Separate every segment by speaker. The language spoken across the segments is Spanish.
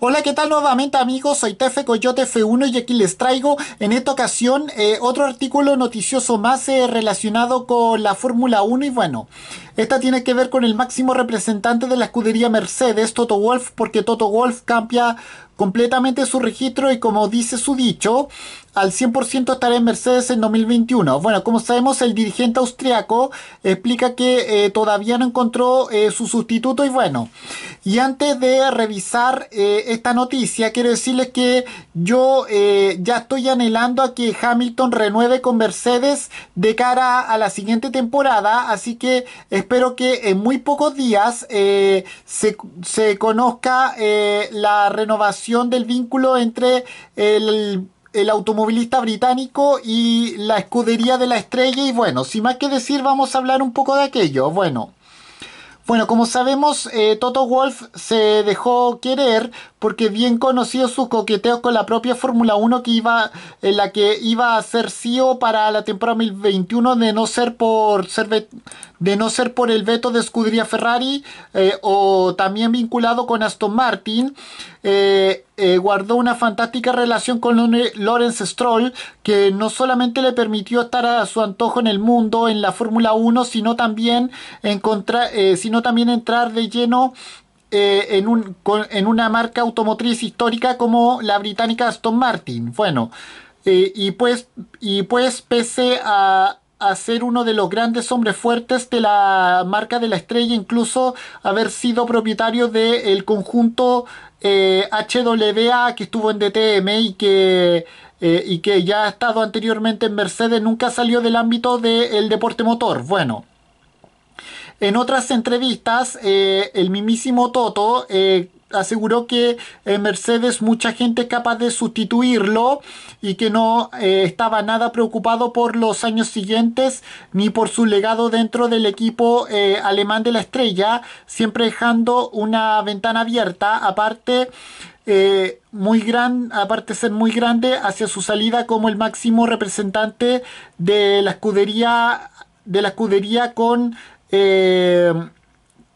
Speaker 1: Hola, ¿qué tal nuevamente amigos? Soy Tefe Coyote F1 y aquí les traigo en esta ocasión eh, otro artículo noticioso más eh, relacionado con la Fórmula 1 y bueno, esta tiene que ver con el máximo representante de la escudería Mercedes, Toto Wolf, porque Toto Wolf cambia completamente su registro y como dice su dicho, al 100% estará en Mercedes en 2021. Bueno, como sabemos, el dirigente austriaco explica que eh, todavía no encontró eh, su sustituto y bueno, y antes de revisar eh, esta noticia, quiero decirles que yo ya estoy anhelando a que Hamilton renueve con Mercedes de cara a la siguiente temporada, así que espero que en muy pocos días se conozca la renovación del vínculo entre el, automovilista británico y la escudería de la estrella. Y bueno, sin más que decir, vamos a hablar un poco de aquello. Bueno. Bueno, como sabemos, eh, Toto Wolf se dejó querer porque bien conocido su coqueteo con la propia Fórmula 1 que iba, en la que iba a ser CEO para la temporada 2021 de no ser por, ser, de no ser por el veto de escudería Ferrari eh, o también vinculado con Aston Martin. Eh, eh, guardó una fantástica relación con Lawrence Stroll, que no solamente le permitió estar a su antojo en el mundo, en la Fórmula 1, sino también, encontrar, sino también entrar de lleno eh, en, una marca automotriz histórica como la británica Aston Martin. Bueno, eh, y, pues, y pues pese a, ser uno de los grandes hombres fuertes de la marca de la estrella, incluso haber sido propietario del conjunto HWA eh, que estuvo en DTM y que... y que ya ha estado anteriormente en Mercedes, nunca salió del ámbito del deporte motor. Bueno, en otras entrevistas, eh, el mismísimo Toto eh, aseguró que en eh, Mercedes mucha gente es capaz de sustituirlo y que no estaba nada preocupado por los años siguientes ni por su legado dentro del equipo alemán de la estrella, siempre dejando una ventana abierta, aparte muy gran, aparte de ser muy grande hacia su salida como el máximo representante de la escudería de la escudería con eh,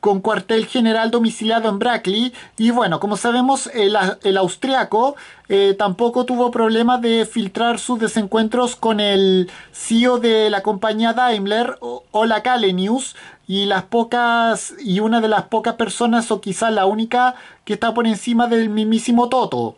Speaker 1: con cuartel general domiciliado en Brackley. Y bueno, como sabemos, el, austriaco eh, tampoco tuvo problema de filtrar sus desencuentros con el CEO de la compañía Daimler, Ola Kalenius, y las pocas, y una de las pocas personas, o quizás la única, que está por encima del mismísimo Toto.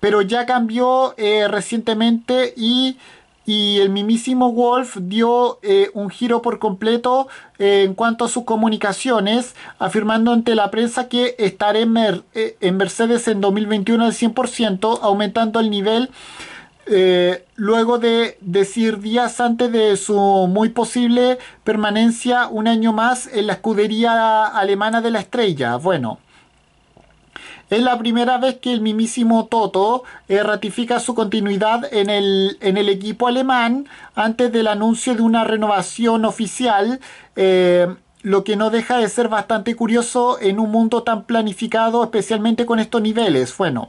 Speaker 1: Pero ya cambió eh, recientemente y y el mimísimo Wolf dio eh, un giro por completo eh, en cuanto a sus comunicaciones, afirmando ante la prensa que estará en, eh, en Mercedes en 2021 al 100%, aumentando el nivel. luego de decir días antes de su muy posible permanencia un año más en la escudería alemana de la estrella. Bueno, es la primera vez que el mismísimo Toto eh, ratifica su continuidad en el, equipo alemán antes del anuncio de una renovación oficial. Eh, lo que no deja de ser bastante curioso en un mundo tan planificado, especialmente con estos niveles. Bueno,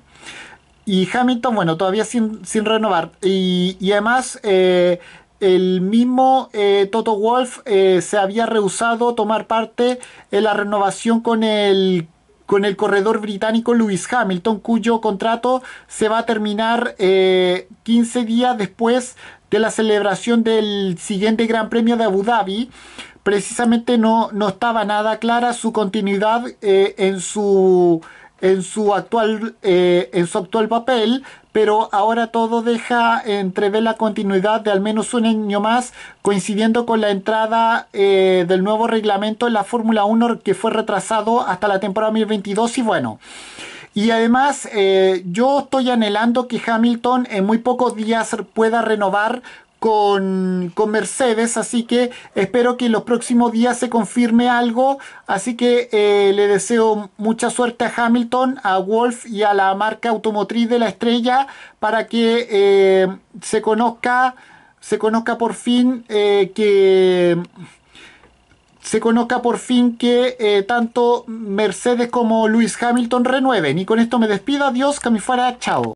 Speaker 1: y Hamilton, bueno, todavía sin, renovar. Y, además, eh, el mismo Toto Wolf se había rehusado tomar parte en la renovación con el con el corredor británico Lewis Hamilton, cuyo contrato se va a terminar 15 eh, días después de la celebración del siguiente Gran Premio de Abu Dhabi. Precisamente no, no estaba nada clara su continuidad eh, en su en su actual, eh, en su actual papel, pero ahora todo deja entrever la continuidad de al menos un año más, coincidiendo con la entrada eh, del nuevo reglamento en la Fórmula 1 que fue retrasado hasta la temporada 2022 y bueno. Y además eh, yo estoy anhelando que Hamilton en muy pocos días pueda renovar con, Mercedes, así que espero que en los próximos días se confirme algo, así que eh, le deseo mucha suerte a Hamilton, a Wolf y a la marca automotriz de la estrella para que eh, se conozca se conozca por fin eh, que se conozca por fin que tanto Mercedes como Luis Hamilton renueven. Y con esto me despido. Adiós, fuera Chao.